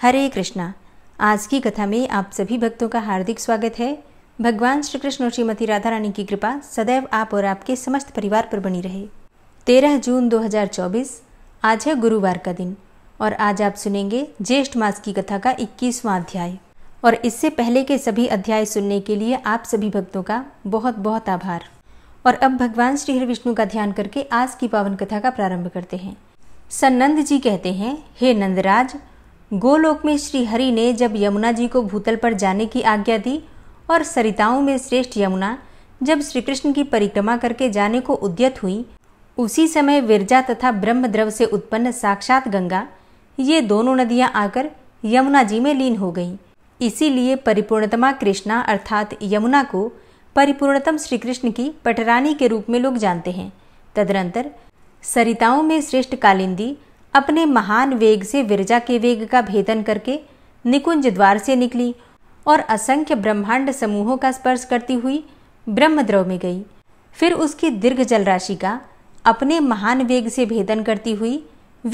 हरे कृष्णा आज की कथा में आप सभी भक्तों का हार्दिक स्वागत है भगवान श्री कृष्ण और श्रीमती राधा रानी की कृपा सदैव आप और आपके समस्त परिवार पर बनी रहे तेरह जून 2024 आज है गुरुवार का दिन और आज आप सुनेंगे ज्येष्ठ मास की कथा का इक्कीसवां अध्याय और इससे पहले के सभी अध्याय सुनने के लिए आप सभी भक्तों का बहुत बहुत आभार और अब भगवान श्री हरि विष्णु का ध्यान करके आज की पावन कथा का प्रारंभ करते हैं सन्नंद जी कहते हैं हे नंदराज गोलोक में श्री हरि ने जब यमुना जी को भूतल पर जाने की आज्ञा दी और सरिताओं में श्रेष्ठ यमुना जब श्री कृष्ण की परिक्रमा करके जाने को उद्यत हुई उसी समय विरजा तथा ब्रह्मद्रव से उत्पन्न साक्षात गंगा ये दोनों नदियाँ आकर यमुना जी में लीन हो गईं इसीलिए परिपूर्णतमा कृष्णा अर्थात यमुना को परिपूर्णतम श्री कृष्ण की पटरानी के रूप में लोग जानते हैं तदनंतर सरिताओं में श्रेष्ठ कालिंदी अपने महान वेग से विरजा के वेग का भेदन करके निकुंज द्वार से निकली और असंख्य ब्रह्मांड समूहों का स्पर्श करती हुई ब्रह्मद्रव में गई फिर उसकी दीर्घ जल राशि का अपने महान वेग से भेदन करती हुई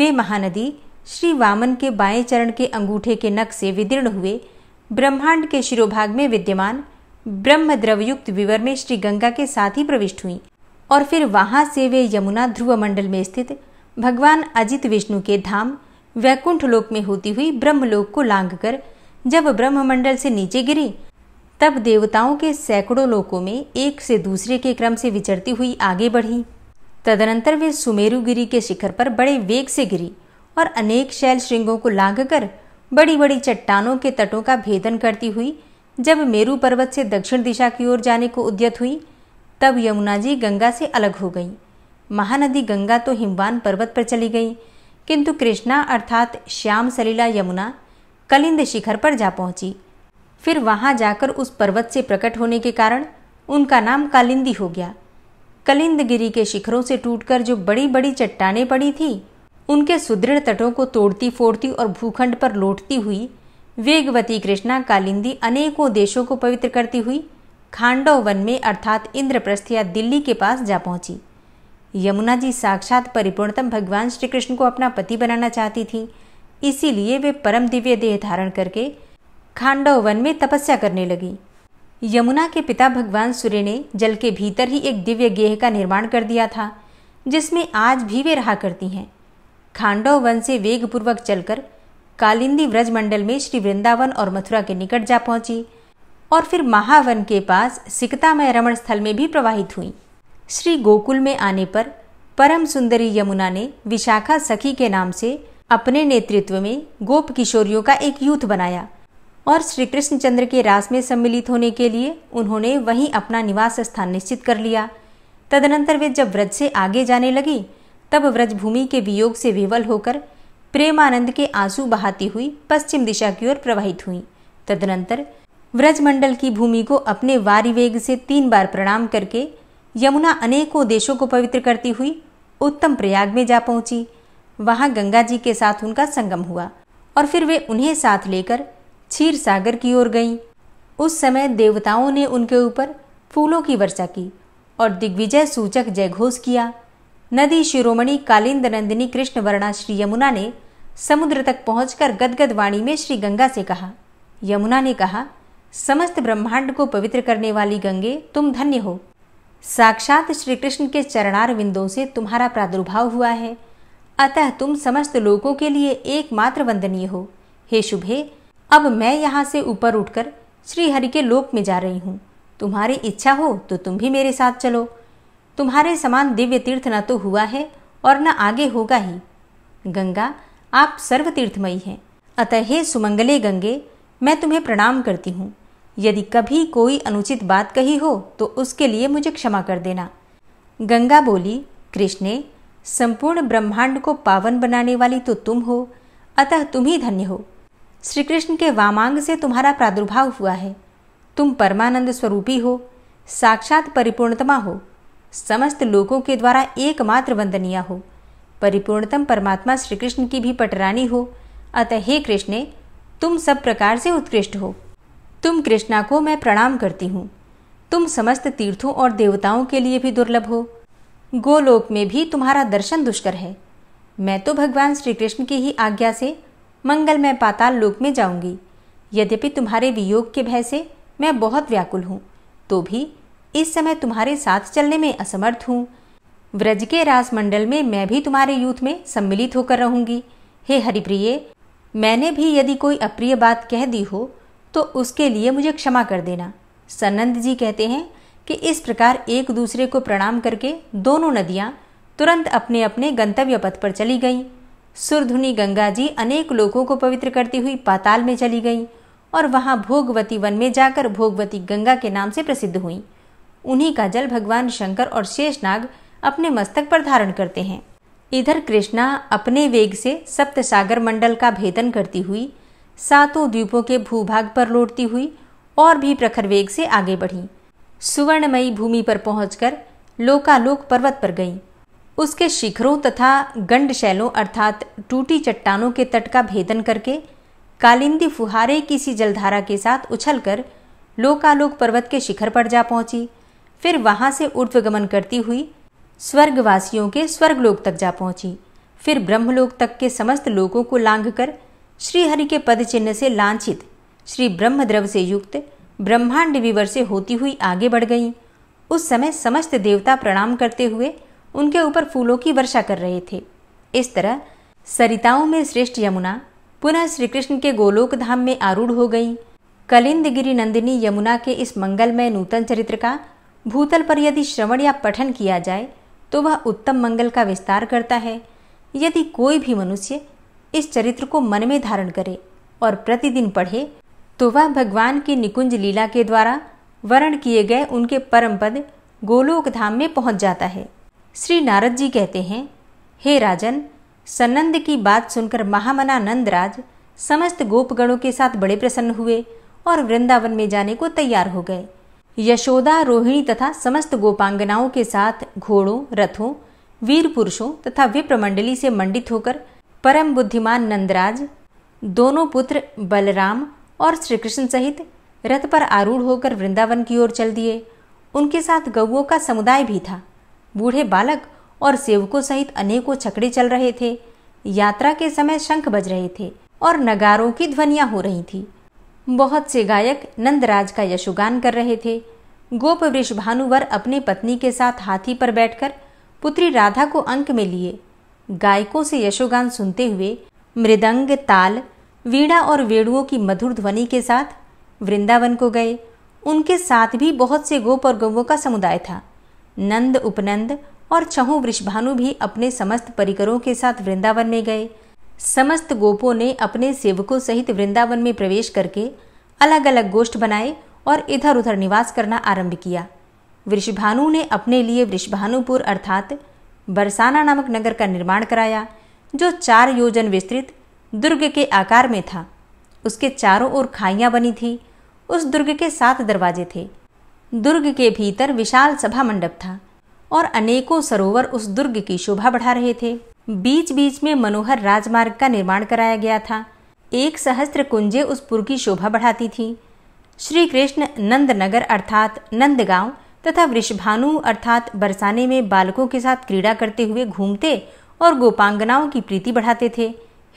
वे महानदी श्री वामन के बाएं चरण के अंगूठे के नख से विदीर्ण हुए ब्रह्मांड के शिरोभाग में विद्यमान ब्रह्म द्रवयुक्त विवर में श्री गंगा के साथ ही प्रविष्ट हुई और फिर वहां से वे यमुना ध्रुव मंडल में स्थित भगवान अजित विष्णु के धाम वैकुंठ लोक में होती हुई ब्रह्मलोक को लांघकर जब ब्रह्म मंडल से नीचे गिरी तब देवताओं के सैकड़ों लोकों में एक से दूसरे के क्रम से विचरती हुई आगे बढ़ी तदनंतर वे सुमेरुगिरी के शिखर पर बड़े वेग से गिरी और अनेक शैल श्रृंगों को लांघकर बड़ी बड़ी चट्टानों के तटों का भेदन करती हुई जब मेरु पर्वत से दक्षिण दिशा की ओर जाने को उद्यत हुई तब यमुना जी गंगा से अलग हो गईं महानदी गंगा तो हिमवान पर्वत पर चली गई किंतु कृष्णा अर्थात श्याम सलीला यमुना कलिंद शिखर पर जा पहुंची फिर वहां जाकर उस पर्वत से प्रकट होने के कारण उनका नाम कालिंदी हो गया कलिंदगिरी के शिखरों से टूटकर जो बड़ी बड़ी चट्टाने पड़ी थी उनके सुदृढ़ तटों को तोड़ती फोड़ती और भूखंड पर लौटती हुई वेगवती कृष्णा कालिंदी अनेकों देशों को पवित्र करती हुई खांडव वन में अर्थात इंद्रप्रस्थ या दिल्ली के पास जा पहुंची यमुना जी साक्षात परिपूर्णतम भगवान श्री कृष्ण को अपना पति बनाना चाहती थी इसीलिए वे परम दिव्य देह धारण करके खांडव वन में तपस्या करने लगी यमुना के पिता भगवान सूर्य ने जल के भीतर ही एक दिव्य गेह का निर्माण कर दिया था जिसमें आज भी वे रहा करती हैं खांडव वन से वेगपूर्वक चलकर कालिंदी व्रज मंडल में श्री वृंदावन और मथुरा के निकट जा पहुंची और फिर महावन के पास सिकतामय रमण स्थल में भी प्रवाहित हुई श्री गोकुल में आने पर परम सुंदरी यमुना ने विशाखा सखी के नाम से अपने नेतृत्व में गोप किशोरियों का एक यूथ बनाया और श्री कृष्णचंद्र के रास में सम्मिलित होने के लिए उन्होंने वहीं अपना निवास स्थान निश्चित कर लिया तदनंतर वे जब व्रज से आगे जाने लगी तब व्रजभूमि के वियोग से विवल होकर प्रेमानंद के आंसू बहाती हुई पश्चिम दिशा की ओर प्रवाहित हुई तदनंतर व्रजमंडल की भूमि को अपने वारी वेग से तीन बार प्रणाम करके यमुना अनेकों देशों को पवित्र करती हुई उत्तम प्रयाग में जा पहुंची वहां गंगा जी के साथ उनका संगम हुआ और फिर वे उन्हें साथ लेकर क्षीर सागर की ओर गईं उस समय देवताओं ने उनके ऊपर फूलों की वर्षा की और दिग्विजय सूचक जयघोष किया नदी शिरोमणि कालिंद नंदिनी कृष्ण वर्णा श्री यमुना ने समुद्र तक पहुंचकर गदगद वाणी में श्री गंगा से कहा यमुना ने कहा समस्त ब्रह्मांड को पवित्र करने वाली गंगे तुम धन्य हो साक्षात श्री कृष्ण के चरणार विंदों से तुम्हारा प्रादुर्भाव हुआ है अतः तुम समस्त लोगों के लिए एकमात्र वंदनीय हो हे शुभे अब मैं यहाँ से ऊपर उठकर श्रीहरि के लोक में जा रही हूँ तुम्हारी इच्छा हो तो तुम भी मेरे साथ चलो तुम्हारे समान दिव्य तीर्थ न तो हुआ है और न आगे होगा ही गंगा आप सर्व तीर्थमयी हैं अतः हे सुमंगले गंगे मैं तुम्हें प्रणाम करती हूँ यदि कभी कोई अनुचित बात कही हो तो उसके लिए मुझे क्षमा कर देना गंगा बोली कृष्ण संपूर्ण ब्रह्मांड को पावन बनाने वाली तो तुम हो अतः तुम ही धन्य हो श्री कृष्ण के वामांग से तुम्हारा प्रादुर्भाव हुआ है तुम परमानंद स्वरूपी हो साक्षात परिपूर्णतमा हो समस्त लोगों के द्वारा एकमात्र वंदनीय हो परिपूर्णतम परमात्मा श्री कृष्ण की भी पटरानी हो अतः हे कृष्ण तुम सब प्रकार से उत्कृष्ट हो तुम कृष्णा को मैं प्रणाम करती हूँ तुम समस्त तीर्थों और देवताओं के लिए भी दुर्लभ हो गोलोक में भी तुम्हारा दर्शन दुष्कर है मैं तो भगवान श्री कृष्ण की ही आज्ञा से मंगलमय पाताल लोक में जाऊंगी यद्यपि तुम्हारे वियोग के भय से मैं बहुत व्याकुल हूँ तो भी इस समय तुम्हारे साथ चलने में असमर्थ हूँ व्रज के रासमंडल में मैं भी तुम्हारे यूथ में सम्मिलित होकर रहूंगी हे हरिप्रिय मैंने भी यदि कोई अप्रिय बात कह दी हो तो उसके लिए मुझे क्षमा कर देना सनंद जी कहते हैं कि इस प्रकार एक दूसरे को प्रणाम करके दोनों नदियाँ तुरंत अपने अपने गंतव्य पथ पर चली गईं सुरधुनी गंगा जी अनेक लोगों को पवित्र करती हुई पाताल में चली गईं और वहाँ भोगवती वन में जाकर भोगवती गंगा के नाम से प्रसिद्ध हुईं उन्हीं का जल भगवान शंकर और शेषनाग अपने मस्तक पर धारण करते हैं इधर कृष्णा अपने वेग से सप्त सागर मंडल का भेदन करती हुई सातों द्वीपों के भूभाग पर लौटती हुई और भी प्रखर वेग से आगे बढ़ी सुवर्णमयी भूमि पर पहुंचकर लोकालोक पर्वत पर गई उसके शिखरों तथा शैलों अर्थात टूटी चट्टानों के तट का भेदन करके कालिंदी फुहारे किसी जलधारा के साथ उछलकर लोकालोक पर्वत के शिखर पर जा पहुंची फिर वहां से ऊर्ध्वगमन करती हुई स्वर्गवासियों के स्वर्गलोक तक जा पहुंची फिर ब्रह्मलोक तक के समस्त लोगों को लांघकर श्रीहरि के पद चिन्ह से लांछित श्री ब्रह्मद्रव से युक्त ब्रह्मांड विवर से होती हुई आगे बढ़ गई उस समय समस्त देवता प्रणाम करते हुए उनके ऊपर फूलों की वर्षा कर रहे थे इस तरह सरिताओं में श्रेष्ठ यमुना पुनः श्री कृष्ण के गोलोक धाम में आरूढ़ हो कलिंद कलिंदगिरी नंदिनी यमुना के इस मंगलमय नूतन चरित्र का भूतल पर यदि श्रवण या पठन किया जाए तो वह उत्तम मंगल का विस्तार करता है यदि कोई भी मनुष्य इस चरित्र को मन में धारण करे और प्रतिदिन पढ़े तो वह भगवान की निकुंज लीला के द्वारा वर्ण किए गए उनके परम पद गोलोक धाम में पहुंच जाता है श्री नारद जी कहते हैं हे राजन सनंद की बात सुनकर महामना नंदराज समस्त गोपगणों के साथ बड़े प्रसन्न हुए और वृंदावन में जाने को तैयार हो गए यशोदा रोहिणी तथा समस्त गोपांगनाओं के साथ घोड़ों रथों वीर पुरुषों तथा विप्रमंडली से मंडित होकर परम बुद्धिमान नंदराज दोनों पुत्र बलराम और श्रीकृष्ण सहित रथ पर आरूढ़ होकर वृंदावन की ओर चल दिए उनके साथ गऊओं का समुदाय भी था बूढ़े बालक और सेवकों सहित अनेकों छकड़े चल रहे थे यात्रा के समय शंख बज रहे थे और नगारों की ध्वनिया हो रही थी बहुत से गायक नंदराज का यशुगान कर रहे थे गोप वृषभानुवर अपनी पत्नी के साथ हाथी पर बैठकर पुत्री राधा को अंक में लिए गायकों से यशोगान सुनते हुए मृदंग ताल वीणा और वेणुओं की मधुर ध्वनि के साथ वृंदावन को गए उनके साथ भी बहुत से गोप और गौवों का समुदाय था नंद उपनंद और चहु वृषभानु भी अपने समस्त परिकरों के साथ वृंदावन में गए समस्त गोपों ने अपने सेवकों सहित वृंदावन में प्रवेश करके अलग अलग गोष्ठ बनाए और इधर उधर निवास करना आरंभ किया वृषभानु ने अपने लिए वृषभानुपुर अर्थात बरसाना नामक नगर का निर्माण कराया जो चार योजन विस्तृत दुर्ग के आकार में था उसके चारों ओर खाइया बनी थी उस दुर्ग के सात दरवाजे थे दुर्ग के भीतर विशाल सभा मंडप था और अनेकों सरोवर उस दुर्ग की शोभा बढ़ा रहे थे बीच बीच में मनोहर राजमार्ग का निर्माण कराया गया था एक सहस्त्र कुंजे उस पुर की शोभा बढ़ाती थी श्री कृष्ण नंद नगर अर्थात नंदगांव तथा वृषभानु अर्थात बरसाने में बालकों के साथ क्रीड़ा करते हुए घूमते और गोपांगनाओं की प्रीति बढ़ाते थे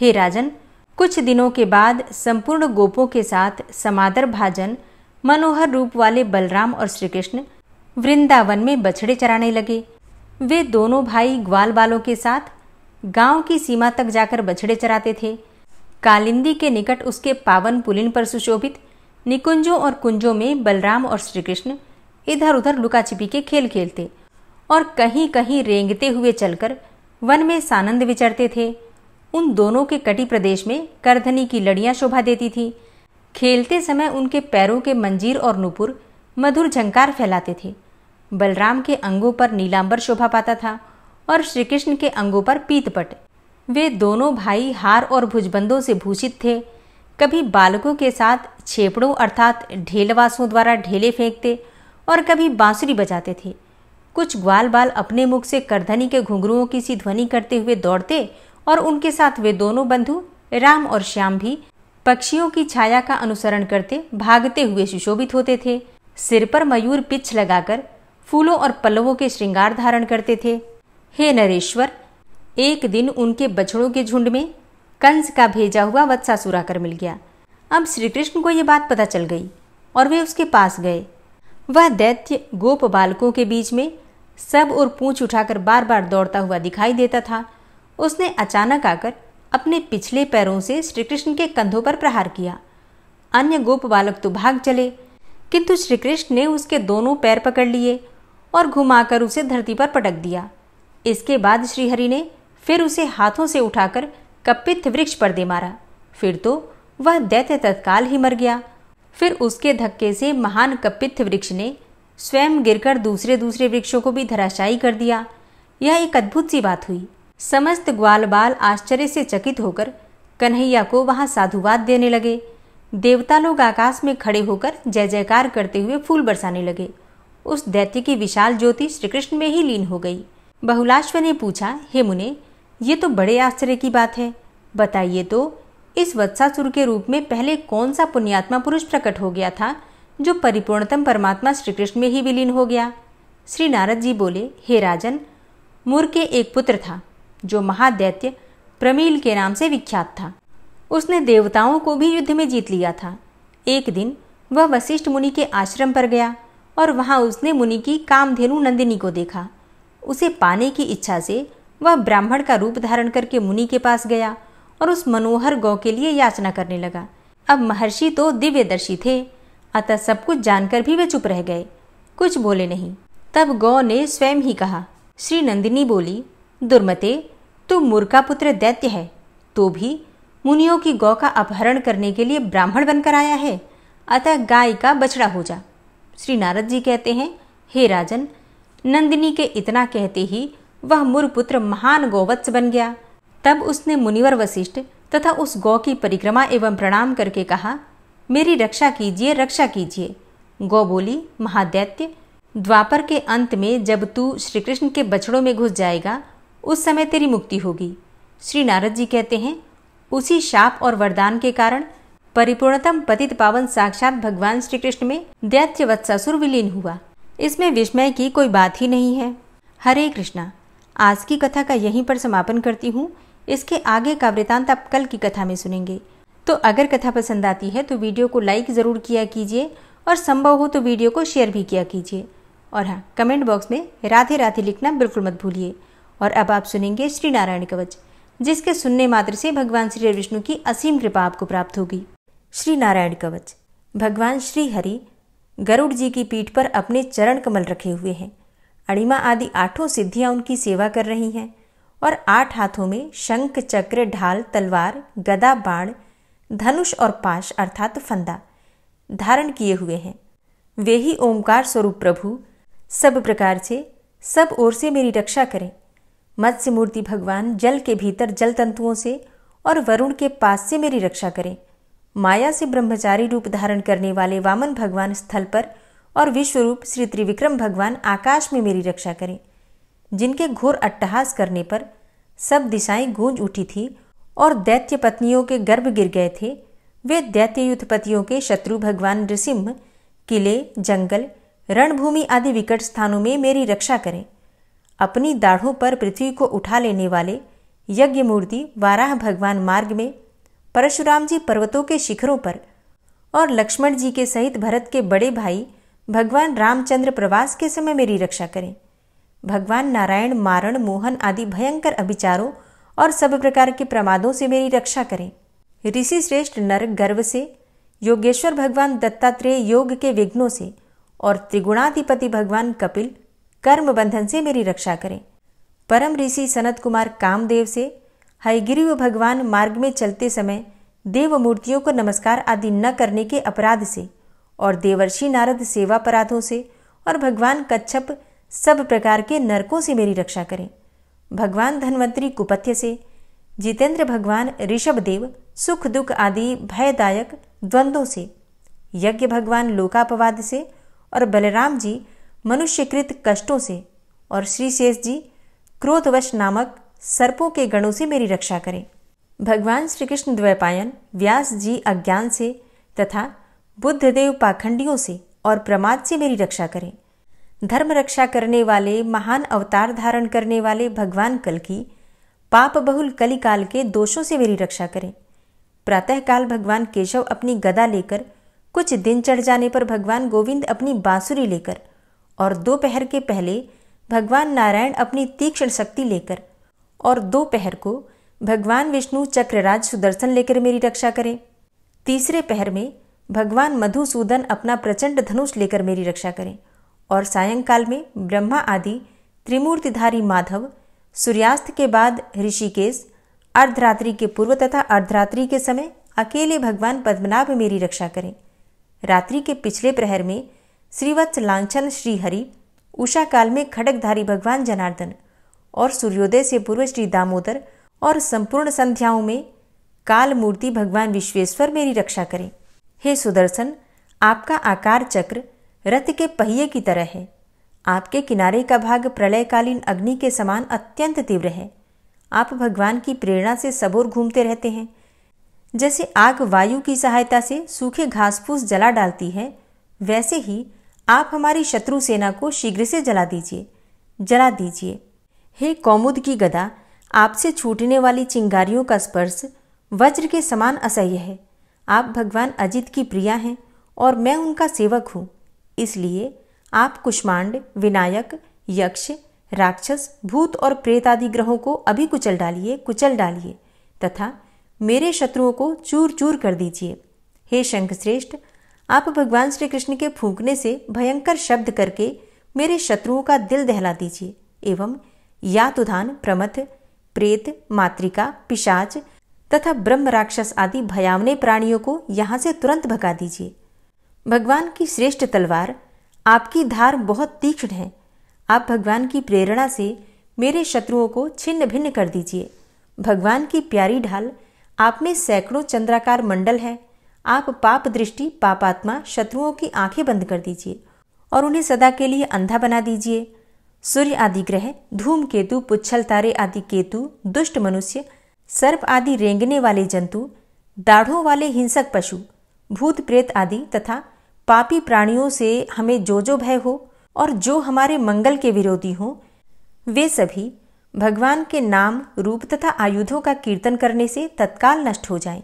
हे राजन कुछ दिनों के बाद संपूर्ण गोपों के साथ समादर भाजन मनोहर रूप वाले बलराम और श्री कृष्ण वृंदावन में बछड़े चराने लगे वे दोनों भाई ग्वाल बालों के साथ गांव की सीमा तक जाकर बछड़े चराते थे कालिंदी के निकट उसके पावन पुलिन पर सुशोभित निकुंजों और कुंजों में बलराम और श्रीकृष्ण इधर उधर छिपी के खेल खेलते और कहीं कहीं रेंगते हुए चलकर वन में सानंद विचरते थे उन दोनों के कटी प्रदेश में करधनी की लड़ियां शोभा देती थी खेलते समय उनके पैरों के मंजीर और नुपुर मधुर झंकार फैलाते थे बलराम के अंगों पर नीलांबर शोभा पाता था और श्रीकृष्ण के अंगों पर पीतपट वे दोनों भाई हार और भुजबंदों से भूषित थे कभी बालकों के साथ छेपड़ों अर्थात ढेलवासों द्वारा ढेले फेंकते और कभी बांसुरी बजाते थे कुछ ग्वाल बाल अपने मुख से करधनी के घुंघरुओं की सी ध्वनि करते हुए दौड़ते और उनके साथ वे दोनों बंधु राम और श्याम भी पक्षियों की छाया का अनुसरण करते भागते हुए सुशोभित होते थे सिर पर मयूर पिछ लगाकर फूलों और पल्लवों के श्रृंगार धारण करते थे हे नरेश्वर एक दिन उनके बछड़ों के झुंड में कंस का भेजा हुआ वत्सासुराकर मिल गया अब श्री कृष्ण को ये बात पता चल गई और वे उसके पास गए वह दैत्य गोप बालकों के बीच में सब और पूछ उठाकर बार बार दौड़ता हुआ दिखाई देता था उसने अचानक आकर अपने पिछले पैरों से श्रीकृष्ण के कंधों पर प्रहार किया अन्य गोप बालक तो भाग चले किंतु श्रीकृष्ण ने उसके दोनों पैर पकड़ लिए और घुमाकर उसे धरती पर पटक दिया इसके बाद श्रीहरि ने फिर उसे हाथों से उठाकर कपित वृक्ष पर दे मारा फिर तो वह दैत्य तत्काल ही मर गया फिर उसके धक्के से महान कपित्थ वृक्ष ने स्वयं गिरकर दूसरे दूसरे वृक्षों को भी धराशायी कर दिया यह एक अद्भुत सी बात हुई समस्त ग्वाल बाल आश्चर्य से चकित होकर कन्हैया को वहां साधुवाद देने लगे देवता लोग आकाश में खड़े होकर जय जयकार करते हुए फूल बरसाने लगे उस दैत्य की विशाल ज्योति श्रीकृष्ण में ही लीन हो गई बहुलाश्व ने पूछा हे मुने ये तो बड़े आश्चर्य की बात है बताइए तो इस वत्सासुर के रूप में पहले कौन सा पुण्यात्मा पुरुष प्रकट हो गया था जो परिपूर्णतम परमात्मा श्री कृष्ण में ही विलीन हो गया श्री नारद जी बोले हे राजन मूर के एक पुत्र था जो महादैत्य प्रमील के नाम से विख्यात था उसने देवताओं को भी युद्ध में जीत लिया था एक दिन वह वशिष्ठ मुनि के आश्रम पर गया और वहां उसने मुनि की कामधेनु नंदिनी को देखा उसे पाने की इच्छा से वह ब्राह्मण का रूप धारण करके मुनि के पास गया और उस मनोहर गौ के लिए याचना करने लगा अब महर्षि तो दिव्यदर्शी थे अतः सब कुछ जानकर भी वे चुप रह गए कुछ बोले नहीं तब गौ ने स्वयं ही कहा श्री नंदिनी बोली दुर्मते तू मूर्खा पुत्र दैत्य है तो भी मुनियों की गौ का अपहरण करने के लिए ब्राह्मण बनकर आया है अतः गाय का बछड़ा हो जा श्री नारद जी कहते हैं हे राजन नंदिनी के इतना कहते ही वह पुत्र महान गौवत्स बन गया तब उसने मुनिवर वशिष्ठ तथा उस गौ की परिक्रमा एवं प्रणाम करके कहा मेरी रक्षा कीजिए रक्षा कीजिए गौ बोली महादैत्य द्वापर के अंत में जब तू श्री कृष्ण के बछड़ों में घुस जाएगा उस समय तेरी मुक्ति होगी श्री नारद जी कहते हैं उसी शाप और वरदान के कारण परिपूर्णतम पतित पावन साक्षात भगवान श्री कृष्ण में दैत्य वत्सासुर विलीन हुआ इसमें विस्मय की कोई बात ही नहीं है हरे कृष्णा आज की कथा का यहीं पर समापन करती हूँ इसके आगे का वृतांत आप कल की कथा में सुनेंगे तो अगर कथा पसंद आती है तो वीडियो को लाइक ज़रूर किया कीजिए और संभव हो तो वीडियो को शेयर भी किया कीजिए और हाँ कमेंट बॉक्स में राधे राधे लिखना बिल्कुल मत भूलिए और अब आप सुनेंगे श्री नारायण कवच जिसके सुनने मात्र से भगवान श्री विष्णु की असीम कृपा आपको प्राप्त होगी श्री नारायण कवच भगवान श्री हरि गरुड़ जी की पीठ पर अपने चरण कमल रखे हुए हैं अणिमा आदि आठों सिद्धियां उनकी सेवा कर रही हैं और आठ हाथों में शंख चक्र ढाल तलवार गदा बाण धनुष और पाश अर्थात फंदा धारण किए हुए हैं वे ही ओमकार स्वरूप प्रभु सब प्रकार से सब ओर से मेरी रक्षा करें मत्स्य मूर्ति भगवान जल के भीतर जल तंतुओं से और वरुण के पास से मेरी रक्षा करें माया से ब्रह्मचारी रूप धारण करने वाले वामन भगवान स्थल पर और विश्व रूप श्री त्रिविक्रम भगवान आकाश में मेरी रक्षा करें जिनके घोर अट्टहास करने पर सब दिशाएं गूंज उठी थी और दैत्य पत्नियों के गर्भ गिर गए थे वे दैत्य युद्धपतियों के शत्रु भगवान नृसिंह किले जंगल रणभूमि आदि विकट स्थानों में मेरी रक्षा करें अपनी दाढ़ों पर पृथ्वी को उठा लेने वाले यज्ञ मूर्ति वाराह भगवान मार्ग में परशुराम जी पर्वतों के शिखरों पर और लक्ष्मण जी के सहित भरत के बड़े भाई भगवान रामचंद्र प्रवास के समय मेरी रक्षा करें भगवान नारायण मारण मोहन आदि भयंकर अभिचारों और सब प्रकार के प्रमादों से मेरी रक्षा करें ऋषि श्रेष्ठ नर गर्व से योगेश्वर भगवान दत्तात्रेय योग के विघ्नों से और त्रिगुणाधिपति भगवान कपिल कर्म बंधन से मेरी रक्षा करें परम ऋषि सनत कुमार कामदेव से हयगिरी भगवान मार्ग में चलते समय देव मूर्तियों को नमस्कार आदि न करने के अपराध से और देवर्षि नारद सेवा अपराधों से और भगवान कच्छप सब प्रकार के नरकों से मेरी रक्षा करें भगवान धन्वंतरी कुपथ्य से जितेंद्र भगवान ऋषभ देव सुख दुख आदि भयदायक द्वंद्वों से यज्ञ भगवान लोकापवाद से और बलराम जी मनुष्यकृत कष्टों से और श्री शेष जी क्रोधवश नामक सर्पों के गणों से मेरी रक्षा करें भगवान श्री कृष्ण द्वैपायन व्यास जी अज्ञान से तथा बुद्धदेव पाखंडियों से और प्रमाद से मेरी रक्षा करें धर्म रक्षा करने वाले महान अवतार धारण करने वाले भगवान कल की पाप बहुल कलिकाल के दोषों से मेरी रक्षा करें प्रातःकाल भगवान केशव अपनी गदा लेकर कुछ दिन चढ़ जाने पर भगवान गोविंद अपनी बांसुरी लेकर और दोपहर के पहले भगवान नारायण अपनी तीक्ष्ण शक्ति लेकर और दोपहर को भगवान विष्णु चक्रराज सुदर्शन लेकर मेरी रक्षा करें तीसरे पहर में भगवान मधुसूदन अपना प्रचंड धनुष लेकर मेरी रक्षा करें और सायंकाल में ब्रह्मा आदि त्रिमूर्तिधारी माधव सूर्यास्त के बाद ऋषिकेश अर्धरात्रि के पूर्व तथा अर्धरात्रि के समय अकेले भगवान पद्मनाभ मेरी रक्षा करें रात्रि के पिछले प्रहर में श्रीवत्स लांछन श्रीहरि उषा काल में खडकधारी भगवान जनार्दन और सूर्योदय से पूर्व श्री दामोदर और संपूर्ण संध्याओं में काल मूर्ति भगवान विश्वेश्वर मेरी रक्षा करें हे सुदर्शन आपका आकार चक्र रथ के पहिए की तरह है आपके किनारे का भाग प्रलयकालीन अग्नि के समान अत्यंत तीव्र है आप भगवान की प्रेरणा से सबोर घूमते रहते हैं जैसे आग वायु की सहायता से सूखे घास फूस जला डालती है वैसे ही आप हमारी शत्रु सेना को शीघ्र से जला दीजिए जला दीजिए हे कौमुद की गदा आपसे छूटने वाली चिंगारियों का स्पर्श वज्र के समान असह्य है आप भगवान अजित की प्रिया हैं और मैं उनका सेवक हूँ इसलिए आप कुष्मांड विनायक यक्ष राक्षस भूत और प्रेत आदि ग्रहों को अभी कुचल डालिए कुचल डालिए तथा मेरे शत्रुओं को चूर चूर कर दीजिए हे शंख श्रेष्ठ आप भगवान श्री कृष्ण के फूंकने से भयंकर शब्द करके मेरे शत्रुओं का दिल दहला दीजिए एवं यातुधान प्रमथ प्रेत मातृका पिशाच तथा ब्रह्म राक्षस आदि भयावने प्राणियों को यहाँ से तुरंत भगा दीजिए भगवान की श्रेष्ठ तलवार आपकी धार बहुत तीक्ष्ण है आप भगवान की प्रेरणा से मेरे शत्रुओं को छिन्न भिन्न कर दीजिए भगवान की प्यारी ढाल आप में सैकड़ों चंद्राकार मंडल है आप पाप दृष्टि पापात्मा शत्रुओं की आंखें बंद कर दीजिए और उन्हें सदा के लिए अंधा बना दीजिए सूर्य आदि ग्रह धूम केतु पुच्छल तारे आदि केतु दुष्ट मनुष्य सर्प आदि रेंगने वाले जंतु दाढ़ों वाले हिंसक पशु भूत प्रेत आदि तथा पापी प्राणियों से हमें जो जो भय हो और जो हमारे मंगल के विरोधी हों वे सभी भगवान के नाम रूप तथा आयुधों का कीर्तन करने से तत्काल नष्ट हो जाएं।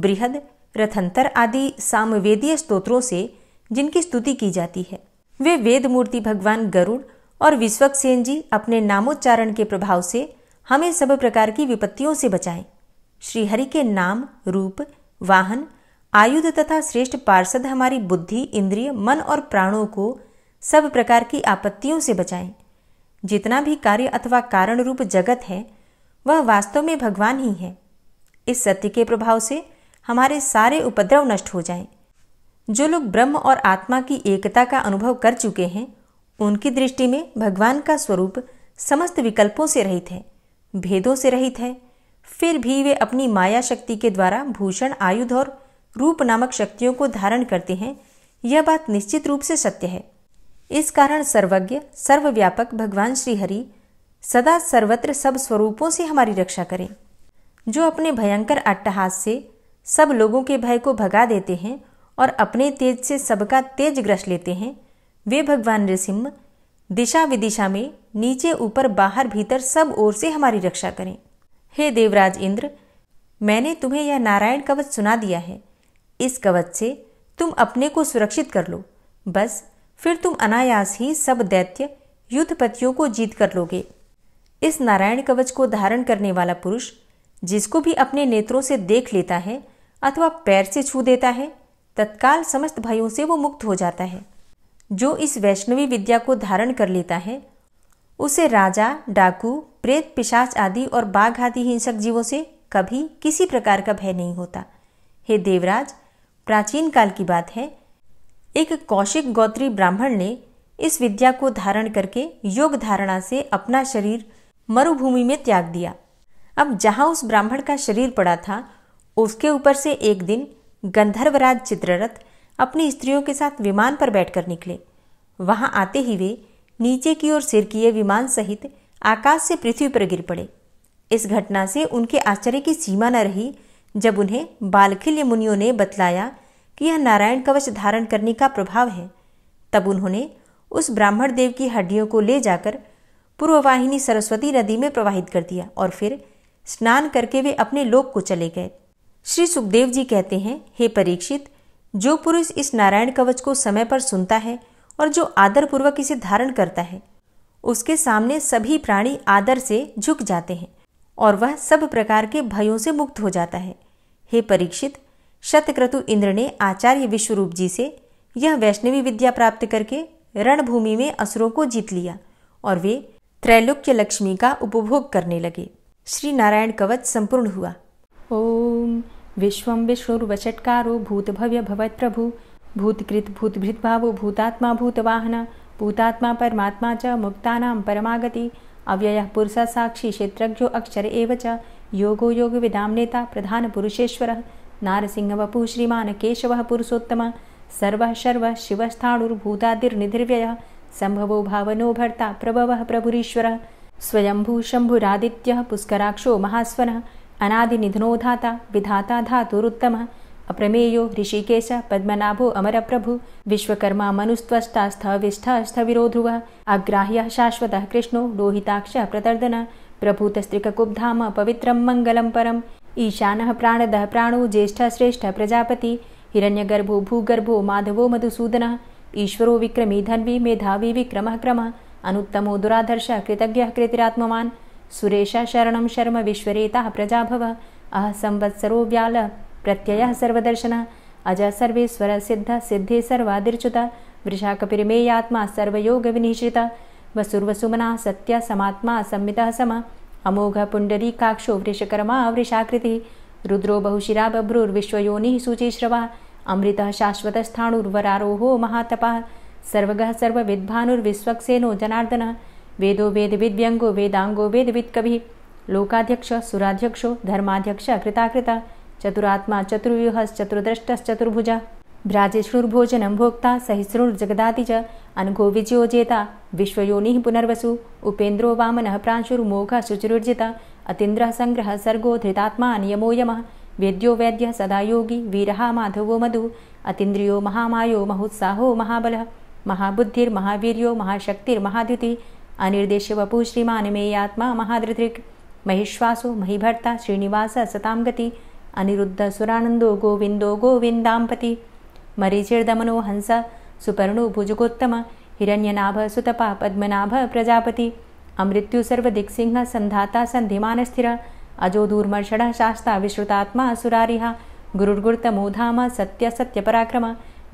बृहद रथंतर आदि सामवेदीय स्तोत्रों से जिनकी स्तुति की जाती है वे वेद मूर्ति भगवान गरुड़ और विश्वक्सेन जी अपने नामोच्चारण के प्रभाव से हमें सब प्रकार की विपत्तियों से बचाएं। श्रीहरि के नाम रूप वाहन आयुध तथा श्रेष्ठ पार्षद हमारी बुद्धि इंद्रिय मन और प्राणों को सब प्रकार की आपत्तियों से बचाएं जितना भी कार्य अथवा कारण रूप जगत है वह वास्तव में भगवान ही है इस सत्य के प्रभाव से हमारे सारे उपद्रव नष्ट हो जाएं। जो लोग ब्रह्म और आत्मा की एकता का अनुभव कर चुके हैं उनकी दृष्टि में भगवान का स्वरूप समस्त विकल्पों से रहित है भेदों से रहित है फिर भी वे अपनी माया शक्ति के द्वारा भूषण आयुध और रूप नामक शक्तियों को धारण करते हैं यह बात निश्चित रूप से सत्य है इस कारण सर्वज्ञ सर्वव्यापक भगवान श्री हरि सदा सर्वत्र सब स्वरूपों से हमारी रक्षा करें जो अपने भयंकर अट्टहास से सब लोगों के भय को भगा देते हैं और अपने तेज से सबका तेज ग्रस लेते हैं वे भगवान नृसिम्ह दिशा विदिशा में नीचे ऊपर बाहर भीतर सब ओर से हमारी रक्षा करें हे देवराज इंद्र मैंने तुम्हें यह नारायण कवच सुना दिया है इस कवच से तुम अपने को सुरक्षित कर लो बस फिर तुम अनायास ही सब दैत्य युद्धपतियों को जीत कर लोगे इस नारायण कवच को धारण करने वाला पुरुष जिसको भी अपने नेत्रों से देख लेता है अथवा पैर से छू देता है तत्काल समस्त भयों से वो मुक्त हो जाता है जो इस वैष्णवी विद्या को धारण कर लेता है उसे राजा डाकू प्रेत पिशाच आदि और बाघ आदि हिंसक जीवों से कभी किसी प्रकार का भय नहीं होता हे देवराज प्राचीन काल की बात है एक कौशिक गोत्री ब्राह्मण ने इस विद्या को धारण करके योग धारणा से अपना शरीर मरुभूमि में त्याग दिया अब जहाँ उस ब्राह्मण का शरीर पड़ा था उसके ऊपर से एक दिन गंधर्वराज चित्ररथ अपनी स्त्रियों के साथ विमान पर बैठकर निकले वहाँ आते ही वे नीचे की ओर सिर किए विमान सहित आकाश से पृथ्वी पर गिर पड़े इस घटना से उनके आश्चर्य की सीमा न रही जब उन्हें बालखिल्य मुनियों ने बतलाया कि यह नारायण कवच धारण करने का प्रभाव है तब उन्होंने उस ब्राह्मण देव की हड्डियों को ले जाकर पूर्ववाहिनी सरस्वती नदी में प्रवाहित कर दिया और फिर स्नान करके वे अपने लोक को चले गए श्री सुखदेव जी कहते हैं हे परीक्षित जो पुरुष इस नारायण कवच को समय पर सुनता है और जो आदर पूर्वक इसे धारण करता है उसके सामने सभी प्राणी आदर से झुक जाते हैं और वह सब प्रकार के भयों से मुक्त हो जाता है हे परीक्षित शतक्रतु इंद्र ने आचार्य विश्वरूप जी से यह वैष्णवी विद्या प्राप्त करके रणभूमि में असुरों को जीत लिया और वे त्रैलोक्य लक्ष्मी का उपभोग करने लगे श्री नारायण कवच संपूर्ण हुआ ओम विश्वम विश्वकारो भूत भव्य भवत प्रभु भूतकृत भूतभृत भाव भूतात्मा भूतवाहन भूतात्मा परमात्मा च मुक्ता परमागति अव्यय पुरुष साक्षी क्षेत्रज्ञो अक्षर एवं योगो योगविदाम्नेता प्रधानपुरुषेश्वरः नारसिंहवपुः श्रीमान् केशवः पुरुषोत्तमः सर्वः शर्वः शिवस्थाणुर्भूतादिर्निधिर्व्यः सम्भवो भावनो भर्ता प्रभवः प्रभुरीश्वरः स्वयम्भुशम्भुरादित्यः पुष्कराक्षो महास्वनः अनादिनिधनोधाता विधाता धातुरुत्तमः अप्रमेयो ऋषिकेश पद्मनाभो अमरप्रभु विश्वकर्मा मनुस्त्वष्टास्थविष्ठः अग्राह्यः शाश्वतः कृष्णो लोहिताक्षः प्रतर्दनः प्रभूतस्त्रिककुब्धाम पवित्रं मङ्गलं परम् ईशानः प्राणदः प्राणो ज्येष्ठश्रेष्ठ प्रजापति हिरण्यगर्भो भूगर्भो माधवो मधुसूदनः ईश्वरो विक्रमी धन्वी मेधावी विक्रमः क्रमः अनुत्तमो दुराधर्शः कृतज्ञः कृतिरात्मान् सुरेशः शरणं शर्म विश्वरेताः प्रजा भव अह संवत्सरो व्यालप्रत्ययः सर्वदर्शन अजः सर्वे स्वरसिद्धे सर्वादिर्चुता वृषाकपिमेयात्मा सर्वयोगविनीशिता वसुर्वसुमना सत्य समात्मा संमितः सम अमोघ पुण्डरीकाक्षो वृषकर्मा वृषाकृतिः रुद्रो बहुशिरा बभ्रुर्विश्वयोनिः शुचिश्रवः अमृतः शाश्वतस्थाणुर्वरारोहो महातपः सर्वगः सर्वविद्भानुर्विश्वक्सेनो जनार्दनः वेदो वेदविद्व्यङ्गो वेदाङ्गो वेदवित्कविः लोकाध्यक्ष सुराध्यक्षो धर्माध्यक्ष कृताकृत चतुरात्मा चतुर्व्यूहश्चतुर्द्रष्टश्चतुर्भुज भ्राजेष्णुर्भोजनं भोक्ता सहिष्णुर्जगदाति च अनघो जेता विश्वयोनि पुनर्वसु उपेन्द्रो वामन प्रांशुर्मोघ शुचिरुर्जिता अतीन्द्र संग्रह सर्गो धृतात्मा नियमो यम वेद्यो वैद्य सदा योगी वीरहा माधवो मधु अतीन्द्रियो महामायो महोत्साहो महाबल महाबुद्धिर्महावीर्यो महाशक्तिर्महाद्युति अनिर्देश्य वपु श्रीमान मेयात्मा आत्मा महिश्वासो महिभर्ता श्रीनिवास सतां गति अनिरुद्ध सुरानंदो गोविंदो गोविन्दाम्पति मरीचिर्दमनो हंस सुपर्णो भुजगोत्तम हिरण्यनाभ सुतप पद्मनाभ प्रजापति अमृत्यु सर्वदिक् सिंह संधाता संधिमान स्थिर अजो दूर्मर्षण शास्ता विश्रुतात्मा असुरारिहा गुरुर्गुर्तमोधाम सत्य सत्य पराक्रम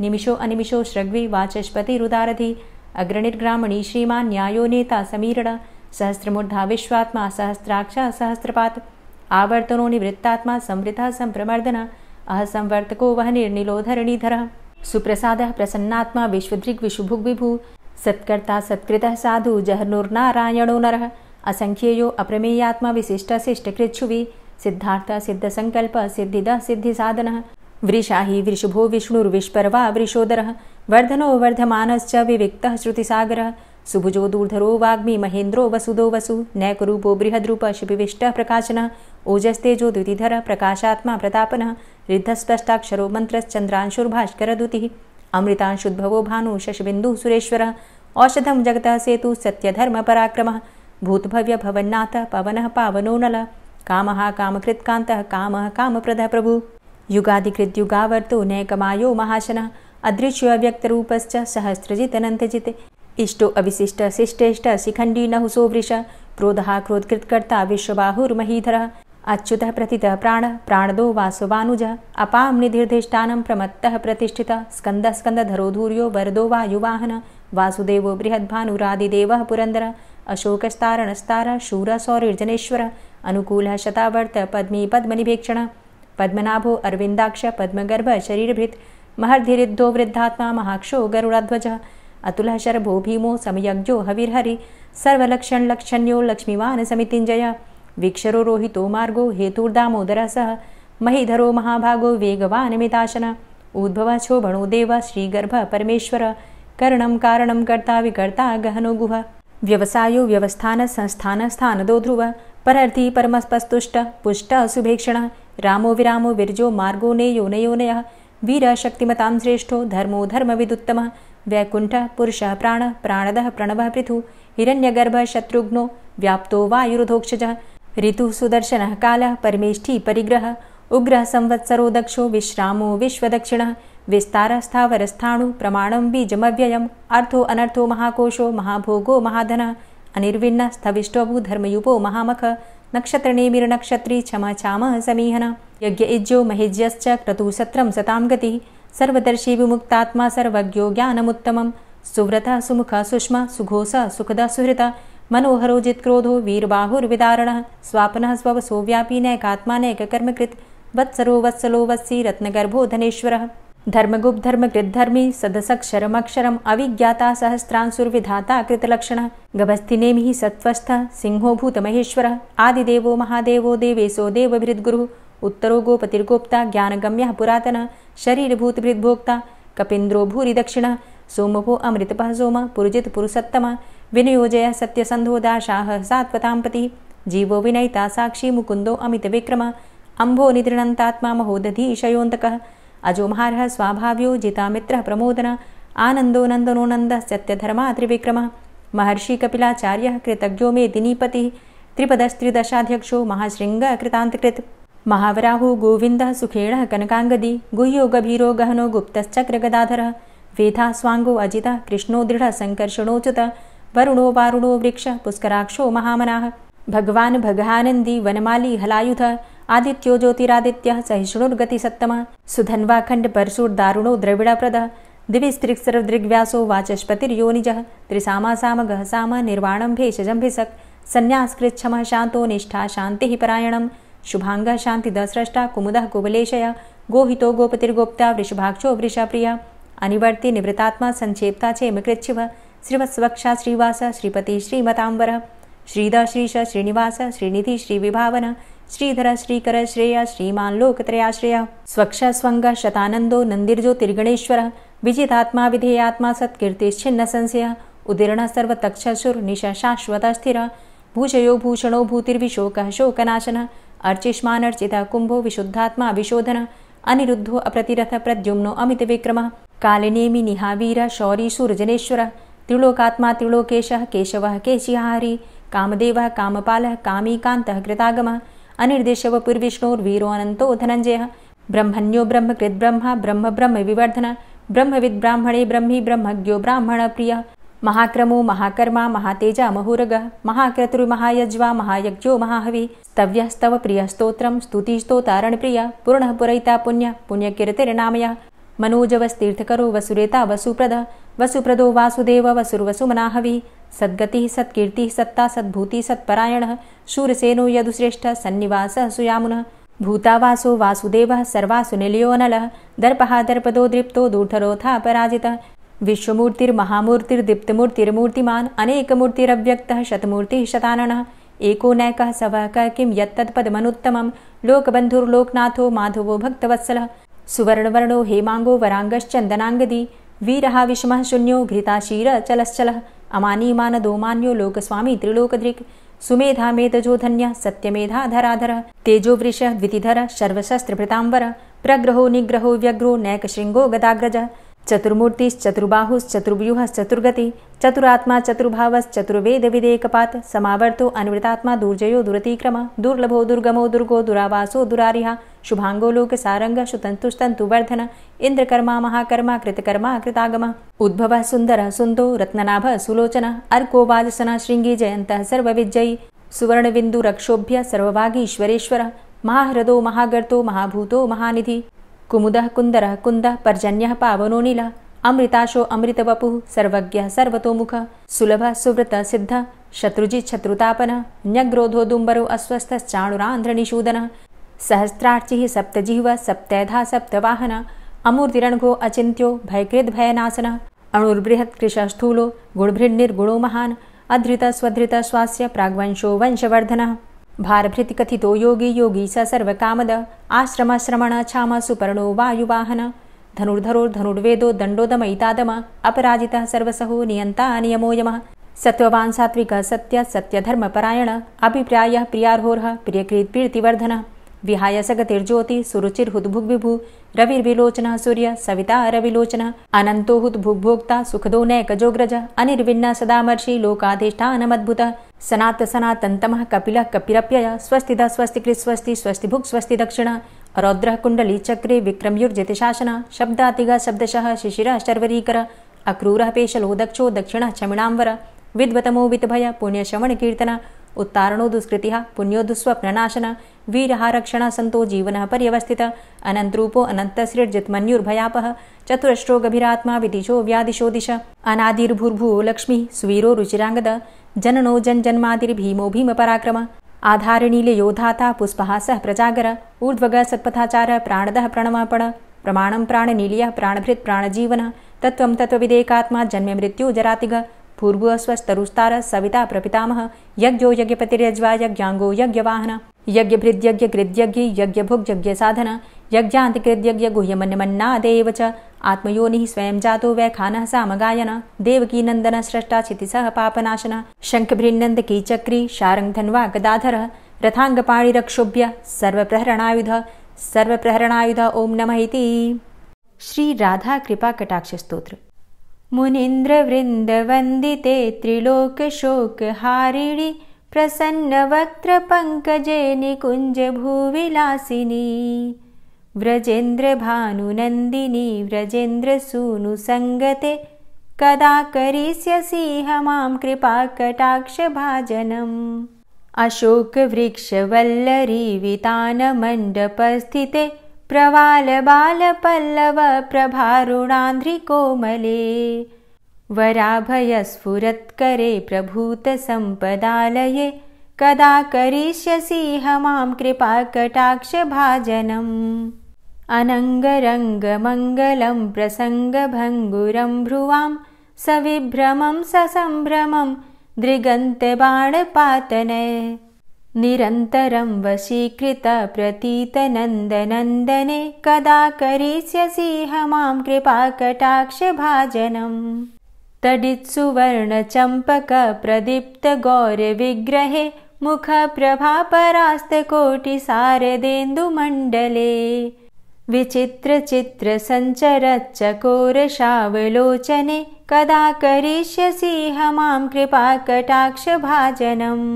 निमिषो अनिमिषो श्रग्वी वाचस्पतिरुदारधि अग्रणिर्ग्रामणी श्रीमान् न्यायो नेता समीरण सहस्रमूर्धा विश्वात्मा सहस्राक्ष सहस्रपात् आवर्तनो निवृत्तात्मा संवृता संप्रमर्दन अह संवर्तको वह निर्निलोधरणीधरः सुप्रसाद प्रसन्नात्मा विशुभुग विशुभुग्विभु सत्कर्ता सत्कृत साधु जहनुर्नारायणो नर असंख्येयो अप्रमेयात्मा विशिष्टशिष्टकृच्छुवि सिद्धार्थ सिद्ध संकल्प सिद्धि साधन वृषा ही वृषभो विष्णुर्विश्पर्वा वृषोदर वर्धनो वर्धमानश्च विविक्तः श्रुतिसागरः सुभुजो दूर्धरो वाग्मी महेन्द्रो वसुदो वसु नैकूपो बृहद्रूप शिपिविष्ट प्रकाशन ओजस्तेजो द्वितिधर प्रकाशात्मा प्रतापन रिद्धस्पष्टाक्षरो दुति अमृतांशुद्भवो भानु शशबिंदु सुरेश्वर औषधम जगत सेतु भूतभव्य भवन्नाथ पवन पावनो काम कामः काम काम प्रद प्रभु नैकमा नैकमायो अदृश्य अदृश्यो सहस्रजित नजिते इष्टो अविशिष्ट शिष्टेष्ट शिखंडी नहुसो वृष क्रोधा क्रोधकृत्कर्ता विश्वबाहुर्महीधरः अच्युत प्रतितः प्राणः प्राणदो वासुवानुजः अपां निधिर्धिष्ठानं प्रमत्तः प्रतिष्ठितः स्कंद स्कन्दधरो धूर्यो वरदो युवाहन वासुदेव बृहद्भानुरादिदेवः पुरंदर अशोकस्तारणस्तारः शूर सौरिर्जनेश्वरः अनुकूल शतावर्त पद्मी पद्मनिभेक्षणः पद्मनाभो अरविन्दाक्ष पद्मगर्भ शरीरभृत् महर्धिरिद्धो वृद्धात्मा महाक्षो गरुडाध्वजः अतुलः शर्भो भीमो समयज्ञो हविर्हरिः सर्वलक्षणलक्षण्यो लक्ष्मीवान् समितिञ्जय वीक्षरो रोहितो मार्गो हेतुर्दामोदर सह महीधरो महाभागो वेगवानमिताशन उद्भवशो भणो देव श्रीगर्भपरमेश्वर कर्णं कारणं कर्ता विकर्ता गहनो गुह व्यवसायो व्यवस्थानसंस्थानस्थानदो ध्रुव परर्थी पुष्ट सुभेक्षण रामो विरामो विरजो मार्गो नयः वीरशक्तिमतां श्रेष्ठो धर्मो धर्मविदुत्तमः वैकुण्ठः पुरुषः प्राणः प्राणदः प्रणवः पृथुः हिरण्यगर्भशत्रुघ्नो व्याप्तो वायुरुधोक्षजः ऋतुः सुदर्शनः कालः परमेष्ठी परिग्रहः उग्रः संवत्सरो दक्षो विश्रामो विश्वदक्षिणः विस्तारस्थावरस्थाणु प्रमाणं विजमव्ययम् अर्थोऽनर्थो महाकोशो महाभोगो महाधनः अनिर्विण्णः स्थविष्टोभु धर्मयुपो महामख नक्षत्रणेमिरनक्षत्रि क्षमाच्छामः समीहन यज्ञयज्ञो महिज्यश्च क्रतुसत्रं सतां गतिः सर्वदर्शी विमुक्तात्मा सर्वज्ञो ज्ञानमुत्तमं सुव्रतः सुमुख सुष्म सुखो सुखद सुहृत मनोहरो जित्क्रोधो वीरबाहुर्विदारणः स्वापनः स्ववसो व्यापी नैकात्मा वत्सरो वत्सलो वत्सी रत्नगर्भो धनेश्वरः धर्मगुप्धर्मकृद्धर्मी सदसक्षरमक्षरम् अविज्ञाता सहस्रांशुर्विधाता कृतलक्षणः गभस्थिनेमिः सत्त्वस्थः सिंहोभूतमहेश्वरः आदिदेवो महादेवो देवेशो देवभृद्गुरुः उत्तरो गोपतिर्गोप्ता ज्ञानगम्यः पुरातनः शरीरभूतभृद्भोक्ता कपिन्द्रो सोम भो अमृतप सोम पुरजित पुरुषत्तमः विनियोजय सत्यसंधो दाशाह सात्वतां जीवो विनयता साक्षी विक्रम अंभो अम्भो निदृणन्तात्मा अजो अजोमहारः स्वाभाव्यो मित्र प्रमोदन आनंदो नंदनो नंद सत्यधर्मा महर्षि कपिलाचार्य कृतज्ञो मे दिनीपति त्रिपदस्त्रिदशाध्यक्षो महाशृङ्गकृतान्तकृत् महावराहु गोविंद सुखेण कनकांगदी गुह्यो गभीरो गहनो गदाधर वेधा स्वांगो अजित कृष्णो दृढ़ संकर्षणोचित वरुणो वारुणो वृक्ष पुष्कराक्षो महामना भगवान भगहानंदी वनमाली हलायुध आदित्यो ज्योतिरादित्यः सहिष्णुर्गतिसत्तमः सुधन्वाखण्डपरशुर्दारुणो द्रविडप्रदः दिविस्त्रिक्सरदृग्व्यासो वाचस्पतिर्योनिजः त्रिसामा साम निर्वाणं भेषजं भिसक् सन्न्यास्कृच्छमः शांतो निष्ठा शांति परायणम शुभांग शांति दस्रष्टा कुमुद कुबलेशया गोहितो गोपतिर्गोप्ता वृषभाक्षो वृषाप्रिया अनिवर्ति निवृतात्मा संक्षेपता चे मिकृच्छिव श्रीवत्स्वक्षा श्रीवास श्रीपति श्रीमतांबर श्रीद श्रीश श्रीनिवास श्रीनिधि श्रीविभावन श्रीधर श्रीकर श्रेय श्रीमान लोकत्रयाश्रय स्वक्ष स्वंग शतानंदो नंदिर्जो तिर्गणेश्वर विजितात्मा विधेयात्मा सत्कीर्तिश्चिन्न संशय उदीर्ण सर्वतक्षसुर निश शाश्वत स्थिर भूषयो भूषणो भूतिर्विशोक शोकनाशन अर्चिष्मानर्चितः कुम्भो विशुद्धात्मा विशोधनः अनिरुद्धो अप्रतिरथ प्रद्युम्नो अमितविक्रमः कालिनेमि निहावीरः शौरी सूर्जनेश्वरः त्रिलोकात्मा त्रिलोकेशः केशवः केशिहारी कामदेवः कामपालः कामीकान्तः कृतागमः अनिर्देशव पूर्विष्णोर्वीरोऽनन्तो धनञ्जयः ब्रह्मण्यो ब्रह्मकृद्ब्रह्मा ब्रह्म ब्रह्म ब्रह्मविवर्धनः ब्रह्मविद्ब्राह्मणे ब्रह्मी ब्रह्मज्ञो ब्राह्मणप्रियः महाक्रमो महाकर्मा महातेजा महुरगः महाक्रतुर्महायज्वा महायज्ञो महाहविः स्तव्यस्तव प्रियस्तोत्रं स्तुतिस्तो तारणप्रिया पूर्णः पुरयिता पुण्यः पुण्यकीर्तिर्नामयः मनोजवस्तीर्थकरो वसुरेता वसुप्रद वसुप्रदो वासुदेव वसुर्वसुमनाहविः सद्गति सत्कीर्तिः सत्ता सद्भूति सत्परायण शूरसेनो यदुश्रेष्ठ सन्निवासः सुयामुनः भूतावासो वासुदेव सर्वासु निलयो नलः दर्पः दर्पदो दृप्तो दूठरोऽथा अपराजितः विश्वमूर्तिर्महामूर्तिर्दीप्तमूर्तिर्मूर्तिमान् अनेकमूर्तिरव्यक्तः शतमूर्तिः शताननः एको नैकः सवः क किं यत्तत्पदमनुत्तमं लोकबन्धुर्लोकनाथो माधवो भक्तवत्सलः सुवर्णवर्णो हेमाङ्गो वराङ्गश्चन्दनाङ्गदी वीरः विषमः शून्यो घृताशीरचलश्चलः अमानीमानदो मान्यो लोकस्वामी त्रिलोकदृक् सुमेधा मेधजो धन्यः सत्यमेधाधराधरः तेजोवृषः द्वितिधरः सर्वशस्त्रभृताम्बरः प्रग्रहो निग्रहो व्यग्रो नैकशृङ्गो गदाग्रजः चतुर्मूर्तिश्च चतुर्गति चतुरात्मा चतुर्भावश्चतुर्वेद विदेकपात समावर्तो अनवृतात्मा दुर्जयो दुरतीक्रम दुर्लभो दुर्गमो दुर्गो दुरावासो दुरारिहा शुभांगो लोक सारंग सुतंतुस्तंतुवर्धन इंद्रकर्मा महाकर्मा कृतकर्मा कृतागम उद्भव सुंदर सुन्दो रत्ननाभ सुलोचन अर्को वाजसना श्रृंगी जयंत सुवर्ण सुवर्णबिंदु रक्षोभ्य सर्वभागीश्वरेश्वर महाहृदो महागर्तो महाभूतो महानिधि कुंदर कुंद पर्जन्य पावनो नील अमृताशो अमृतवपुः सर्वज्ञः सर्वतोमुखः सुलभ सुव्रतः सिद्ध शत्रुजि शत्रुतापनः न्यग्रोधो दुम्बरो अस्वस्थश्चाणुरान्ध्रनिषूदनः सहस्रार्चिः सप्तजिह्वः सप्तैधा सप्तवाहनः अमूर्तिरणघो अचिन्त्यो अणुर्बृहत् कृश स्थूलो गुणभृन्निर्गुणो स्वधृत स्वास्य प्राग्वंशो वंशवर्धन कथितो योगी योगीश सर्वकामद आश्रमाश्रमण छाम सुपर्णो वायुवाहन धनुर्धरो धनुर्वेदो दण्डोदमयितादम अपराजितः सर्वसहो नियंता नियमो यमः सत्त्ववान् सात्विकः सत्य सत्यधर्मपरायण अभिप्रायः प्रियकृत प्रियकृत्कीर्तिवर्धनः विहायसगतिर्ज्योति सुरुचिर हुद्भुग्विभु रविर्विलोचनः सूर्य सविता रविलोचनः अनन्तो हुद्भुग्भोक्ता सुखदो नैकजोग्रज अनिर्विण्णः सदामर्षि लोकाधिष्ठानमद्भुतः सनात सनातनतमः कपिलः कपिरप्यय स्वस्तिदः स्वस्तिकृत् स्वस्ति स्वस्तिभुक् स्वस्ति दक्षिण रौद्र कुंडली चक्रे विक्रमयुर्जतिशासनः शब्दातिगः शब्दशः शिशिरः शर्वरीकरः अक्रूरः पेशलो दक्षो दक्षिणः क्षमिणाम्बर विद्वतमो वितभय पुण्यश्रवणकीर्तनः उत्तारणो दुष्कृति पुण्यो दुःस्वप्ननाशनः वीरहारक्षणः सन्तो जीवनः पर्यवस्थित अनन्तरूपो अनन्तसृर्जितमन्युर्भयापः चतुरष्टो गभीरात्मा विदिशो व्यादिशो दिश अनादिर्भूर्भू लक्ष्मीः सुवीरो रुचिराङ्गद जननो पराक्रम भीमपराक्रम आधारनीलयोधाता पुष्पः सः प्रजागर ऊर्ध्वग सत्पथाचार प्राणद प्रणमापण प्रमाणं प्राणनीलयः प्राणभृत् प्राणजीवनः तत्त्वं तत्त्वविदेकात्मा जन्मे मृत्यु जरातिग पूर्वस्वस्तरुस्तार सविता प्रपितामह यज्ञो यज्ञपतिरज्वा यज्ञाङ्गो यज्ञवाहन साधन यज्ञभुग्यज्ञसाधन यज्ञान्तिकृद्यज्ञ गुह्यमन्यमन्नादेव च आत्मयोनिः स्वयं जातो वैखानः सामगायन देवकीनन्दन स्रष्टा क्षितिसः पापनाशनः शङ्खभृन्नन्दकीचक्री शारङ्गधन्वा गदाधरः रथाङ्गपाणिरक्षुभ्य सर्वप्रहरणायुध सर्वप्रहरणायुध ॐ नमः इति श्री राधा कृपा कटाक्ष स्तोत्र मुनीन्द्रवृन्दवन्दिते त्रिलोकशोकहारिणि प्रसन्नवक्त्रपङ्कजे निकुञ्जभूविलासिनी व्रजेन्द्रभानुनन्दिनी व्रजेन्द्रसूनुसङ्गते कदा करिष्यसिंह मां कृपाकटाक्षभाजनम् अशोकवृक्षवल्लरीवितानमण्डपस्थिते प्रवाल वराभयस्फुरत्करे प्रभूतसंपदालये कदा करिष्यसिह मां कृपाकटाक्षभाजनम् अनङ्गरङ्गमङ्गलं प्रसङ्गभङ्गुरं भ्रुवां सविभ्रमं ससम्भ्रमं दृगन्तबाणपातने निरन्तरं वशीकृत प्रतीतनन्दनन्दने कदा करिष्यसिंह मां कृपाकटाक्षभाजनम् तडित्सुवर्णचम्पकप्रदीप्तगौरविग्रहे मुखप्रभापरास्तकोटिसारदेन्दुमण्डले विचित्रचित्रसञ्चरच्चकोरशावलोचने कदा मां कृपाकटाक्षभाजनम्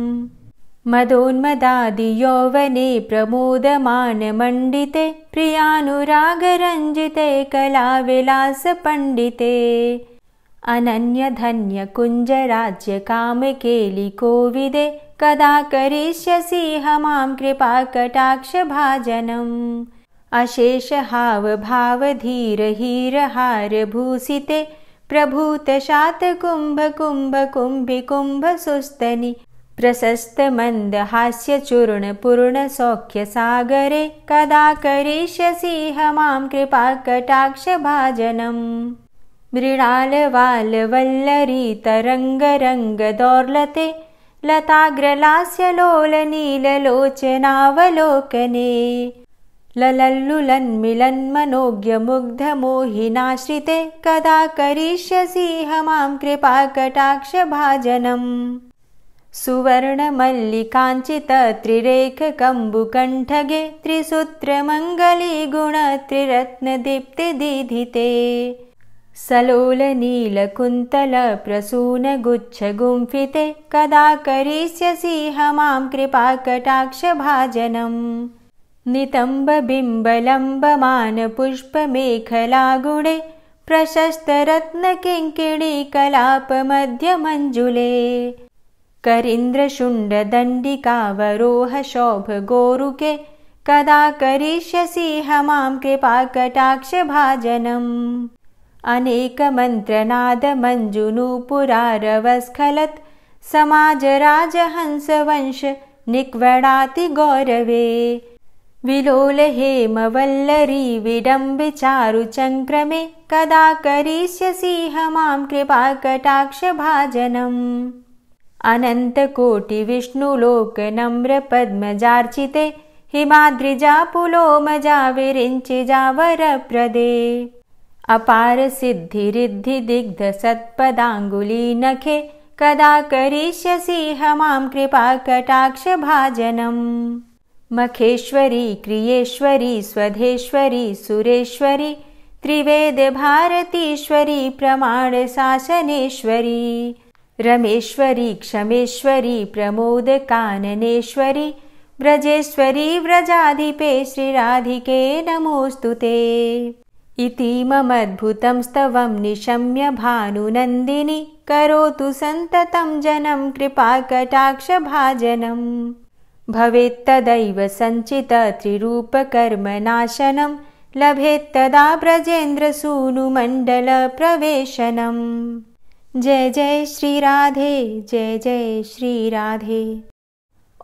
मदोन्मदादियौवने प्रमोदमानमण्डिते प्रियानुरागरञ्जिते कलाविलासपण्डिते अनन्यधन्यकुञ्जराज्यकामकेलिकोविदे कदा करिष्यसि ह मां कृपाकटाक्षभाजनम् अशेषहावभावधीरहीरहारभूषिते हाव भाव प्रशस्त कदा करिष्यसि ह मां कृपाकटाक्षभाजनम् मृणालवालवल्लरीतरङ्ग लताग्रलास्य लोलनीललोचनावलोकने ललल्लुलन्मिलन्मनोज्ञग्धमोहिनाश्रिते कदा करिष्यसि ह मां कृपाकटाक्षभाजनम् सुवर्णमल्लिकाञ्चित त्रिरेख कम्बुकण्ठगे त्रिसूत्रमङ्गली गुण त्रिरत्नदीप्ति दीधिते सलोल प्रसून गुच्छ गुम्फिते कदा करिष्यसिंह मां कृपाकटाक्षभाजनम् नितम्ब बिम्बलम्बमान गुणे किङ्किणी करीन्द्र शोभगोरुके कदा करिष्यसि मां कृपाकटाक्षभाजनम् अनेकमन्त्रनादमञ्जुनूपुरारवस्खलत् समाजराजहंसवंश समाजराजहंस निक्वडाति गौरवे विलोल हेमवल्लरिविडम्बि कदा करिष्यसि ह मां कृपाकटाक्षभाजनम् अनन्तकोटिविष्णुलोकनम्रपद्मजार्चिते पद्मजार्चिते हिमाद्रिजापुलोमजाविरिञ्चिजावरप्रदे अपार नखे कदा करिष्यसि ह मां कृपाकटाक्षभाजनम् मखेश्वरी क्रियेश्वरी स्वधेश्वरी सुरेश्वरी त्रिवेदभारतीश्वरी प्रमाणशासनेश्वरी रमेश्वरी क्षमेश्वरी प्रमोदकाननेश्वरी व्रजेश्वरी व्रजाधिपे श्रीराधिके नमोऽस्तु ते ममद्भुतं स्तवम् निशम्य भानुनन्दिनी करोतु सन्ततं जनं कृपाकटाक्षभाजनम् भवेत्तदैव सञ्चित त्रिरूपकर्मनाशनं लभेत्तदा ब्रजेन्द्र जय जय श्री राधे जय जय श्री राधे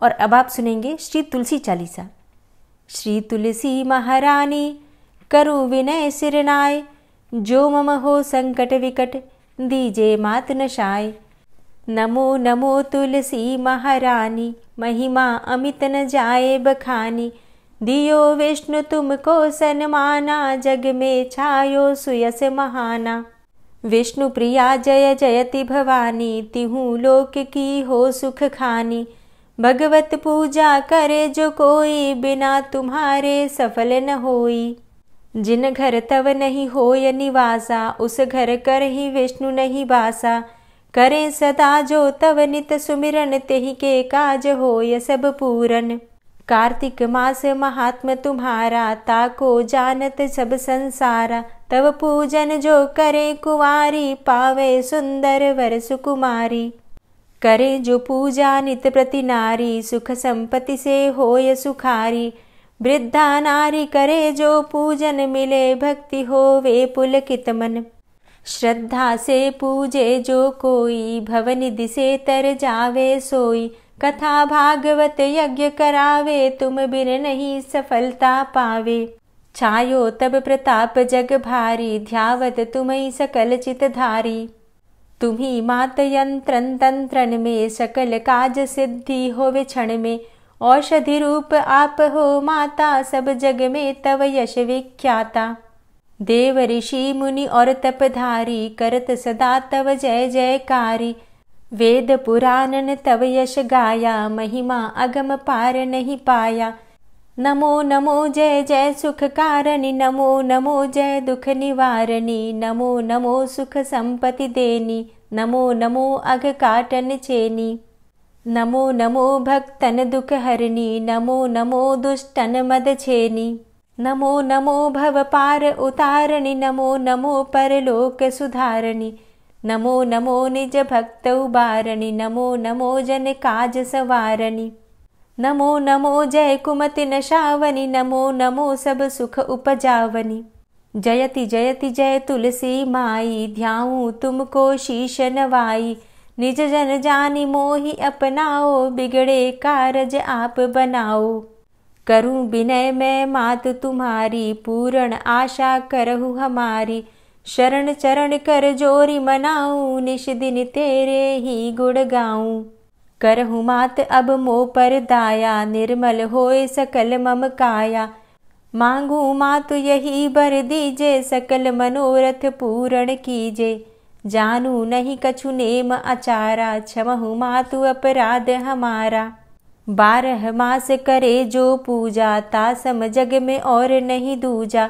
और अब आप सुनेंगे श्री तुलसी चालीसा श्री तुलसी महारानी करु विनय सिरनाय जो मम हो संकट विकट दीजे मात नशाय नमो नमो तुलसी महारानी महिमा अमित न जाए बखानी दियो विष्णु तुमको सन्माना जग में छायो सुयस महाना विष्णु प्रिया जय जयति भवानी तिहु लोक की हो सुख खानी भगवत पूजा करे जो कोई बिना तुम्हारे सफल न होई जिन घर तव नहीं य निवासा उस घर कर ही विष्णु नहीं बासा करे सदा जो तव नित सुमिरन तेहि के काज य सब पूरन कार्तिक मास महात्म तुम्हारा ताको जानत सब संसारा तब पूजन जो करे कुवारी पावे सुंदर वर सुकुमारी करे जो पूजा नित प्रति नारी सुख संपत्ति से होय सुखारी वृद्धा नारी करे जो पूजन मिले भक्ति हो वे पुलकित मन श्रद्धा से पूजे जो कोई भवन दिसे तर जावे सोई कथा भागवत यज्ञ करावे तुम बिन नहीं सफलता पावे छायो तब प्रताप जग भारी ध्यावत तुम सकल चित धारी तुम्ही मात यंत्रन तंत्रन में सकल काज सिद्धि हो वे क्षण में औषधि रूप आप हो माता सब जग में तव यश विख्याता देव ऋषि मुनि और तपधारी करत सदा तव जय जयकारी वेदपुराणन तव यश गाया महिमा अगम पार नहि पाया नमो नमो जय जय सुख कारणि नमो नमो जय दुख निवारणि नमो नमो सुख संपत्ति देनि नमो नमो अघ चेनि नमो नमो भक्तन दुख हरणि नमो नमो दुष्टन मद चेनि नमो नमो भव पार उतारणि नमो नमो परलोक सुधारणि नमो नमो निज भक्त बारणि नमो नमो जन काज सवारणि नमो नमो जय कुमति नशावनि नमो नमो सब सुख उपजावनि जयति जयति जय तुलसी माई ध्याऊं तुमको शीश नवाई निज जन जानी मोहि अपनाओ बिगड़े कारज आप बनाओ करूं विनय मैं मात तुम्हारी पूर्ण आशा करहु हमारी शरण चरण कर जोरी मनाऊ निश दिन तेरे ही गुण गाऊ कर मात अब मो पर दाया निर्मल होए सकल मम काया मांगू मात यही बर दीजे सकल मनोरथ पूर्ण कीजे जानू नहीं कछु नेम अचारा छमहु मातु अपराध हमारा बारह मास करे जो पूजा तासम जग में और नहीं दूजा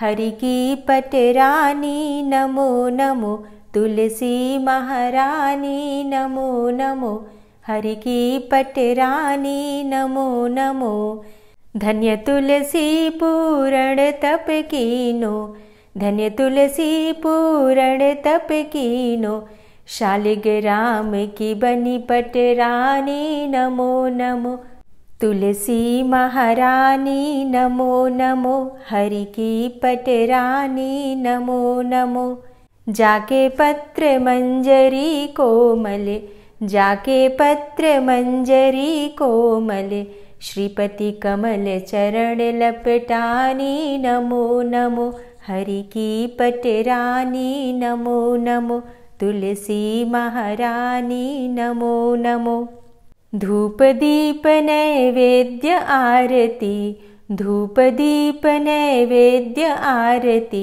हरि की पटरी नमो नमो तुलसी महारानी नमो नमो हरि की पटरी नमो नमो पूरण तप तपकीनो धन्य तुलसी पूरण तपकीनो शालिग रम की बनी पटरानी नमो नमो तुलसी महारानी नमो नमो हरि की पटरानी नमो नमो जाके पत्र मंजरी कोमल जाके पत्र मंजरी कोमल लपटानी नमो नमो की हरि पटरानी नमो नमो तुलसी महारानी नमो नमो धूपदीपनैवेद्य आरती धूपदीपनैवेद्य आरती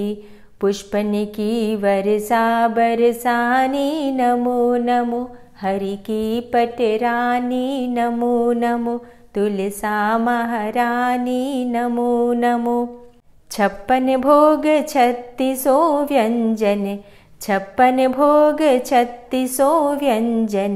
पुष्पनिकी वरसा वरसा नमो नमो हरि की नमो नमो तुलसा महारानि नमो नमो छप्पन भोग छत्तीसो व्यञ्जन छप्पन भोग छत्तीसो व्यञ्जन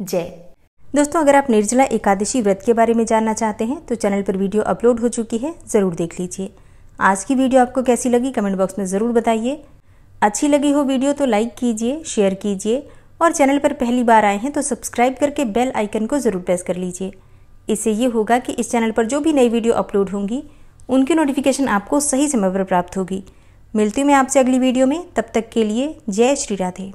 जय दोस्तों अगर आप निर्जला एकादशी व्रत के बारे में जानना चाहते हैं तो चैनल पर वीडियो अपलोड हो चुकी है ज़रूर देख लीजिए आज की वीडियो आपको कैसी लगी कमेंट बॉक्स में ज़रूर बताइए अच्छी लगी हो वीडियो तो लाइक कीजिए शेयर कीजिए और चैनल पर पहली बार आए हैं तो सब्सक्राइब करके बेल आइकन को ज़रूर प्रेस कर लीजिए इससे ये होगा कि इस चैनल पर जो भी नई वीडियो अपलोड होंगी उनकी नोटिफिकेशन आपको सही समय पर प्राप्त होगी मिलती हूँ मैं आपसे अगली वीडियो में तब तक के लिए जय श्री राधे